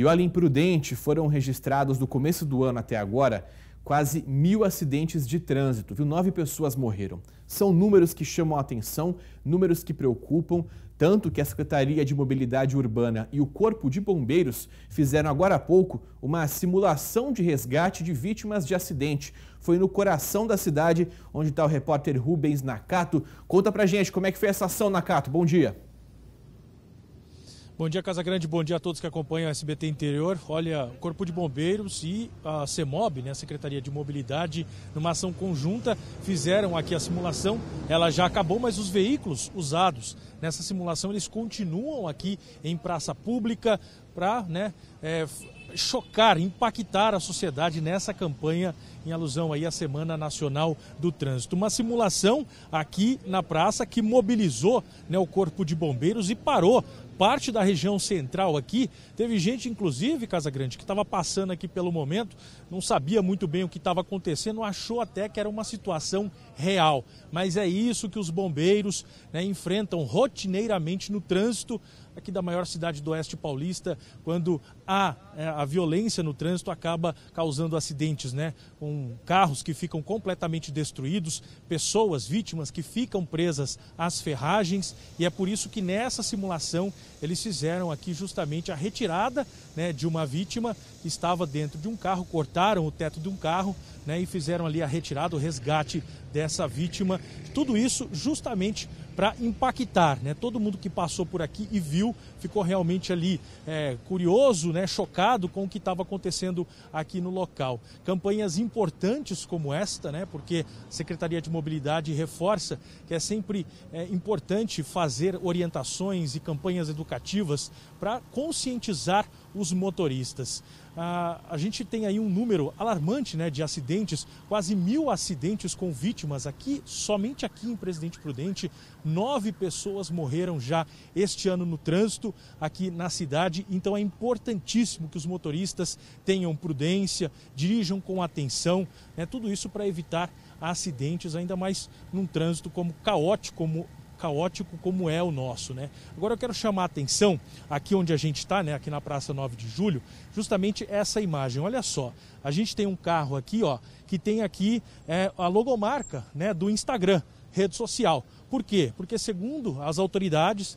e olha imprudente, foram registrados do começo do ano até agora quase mil acidentes de trânsito, viu? Nove pessoas morreram. São números que chamam a atenção, números que preocupam, tanto que a Secretaria de Mobilidade Urbana e o Corpo de Bombeiros fizeram agora há pouco uma simulação de resgate de vítimas de acidente. Foi no coração da cidade, onde está o repórter Rubens Nakato. Conta pra gente como é que foi essa ação, Nakato. Bom dia. Bom dia, Casa Grande. Bom dia a todos que acompanham a SBT Interior. Olha, o Corpo de Bombeiros e a CEMOB, né, a Secretaria de Mobilidade, numa ação conjunta, fizeram aqui a simulação. Ela já acabou, mas os veículos usados nessa simulação, eles continuam aqui em praça pública para né, é, chocar, impactar a sociedade nessa campanha em alusão aí à Semana Nacional do Trânsito. Uma simulação aqui na praça que mobilizou né, o Corpo de Bombeiros e parou parte da região central aqui. Teve gente, inclusive, Casa Grande, que estava passando aqui pelo momento, não sabia muito bem o que estava acontecendo, achou até que era uma situação real. Mas é isso que os bombeiros né, enfrentam rotineiramente no trânsito aqui da maior cidade do Oeste Paulista, quando a, é, a violência no trânsito acaba causando acidentes, né? Com carros que ficam completamente destruídos, pessoas, vítimas que ficam presas às ferragens, e é por isso que nessa simulação eles fizeram aqui justamente a retirada né, de uma vítima que estava dentro de um carro, cortaram o teto de um carro né, e fizeram ali a retirada, o resgate dessa vítima. Tudo isso justamente para impactar. Né? Todo mundo que passou por aqui e viu ficou realmente ali é, curioso, né? chocado com o que estava acontecendo aqui no local. Campanhas importantes como esta, né? porque a Secretaria de Mobilidade reforça que é sempre é, importante fazer orientações e campanhas educativas para conscientizar os motoristas. Ah, a gente tem aí um número alarmante né, de acidentes, quase mil acidentes com vítimas aqui, somente aqui em Presidente Prudente. Nove pessoas morreram já este ano no trânsito aqui na cidade, então é importantíssimo que os motoristas tenham prudência, dirijam com atenção, né, tudo isso para evitar acidentes, ainda mais num trânsito como caótico como caótico como é o nosso, né? Agora eu quero chamar a atenção, aqui onde a gente está, né, aqui na Praça 9 de Julho, justamente essa imagem. Olha só, a gente tem um carro aqui, ó, que tem aqui é, a logomarca né, do Instagram, rede social. Por quê? Porque, segundo as autoridades,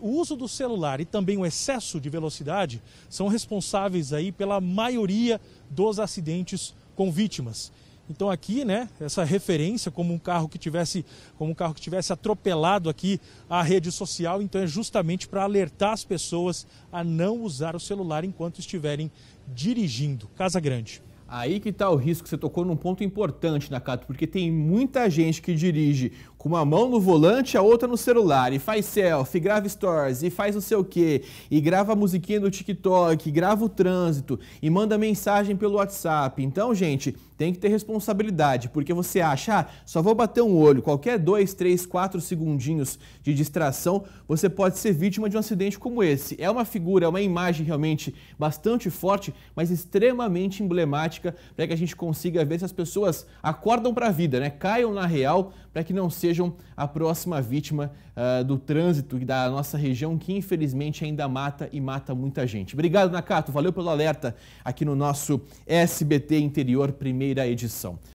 o uso do celular e também o excesso de velocidade são responsáveis aí pela maioria dos acidentes com vítimas. Então aqui, né, essa referência como um carro que tivesse, como um carro que tivesse atropelado aqui a rede social, então é justamente para alertar as pessoas a não usar o celular enquanto estiverem dirigindo. Casa Grande. Aí que está o risco, você tocou num ponto importante, Nakato, porque tem muita gente que dirige com uma mão no volante, a outra no celular, e faz selfie, grava stories, e faz não sei o quê, e grava a musiquinha do TikTok, grava o trânsito, e manda mensagem pelo WhatsApp. Então, gente, tem que ter responsabilidade, porque você acha, ah, só vou bater um olho, qualquer dois, três, quatro segundinhos de distração, você pode ser vítima de um acidente como esse. É uma figura, é uma imagem realmente bastante forte, mas extremamente emblemática para que a gente consiga ver se as pessoas acordam para a vida, né? Caiam na real para que não sejam a próxima vítima uh, do trânsito da nossa região, que infelizmente ainda mata e mata muita gente. Obrigado, Nakato. Valeu pelo alerta aqui no nosso SBT Interior, primeira edição.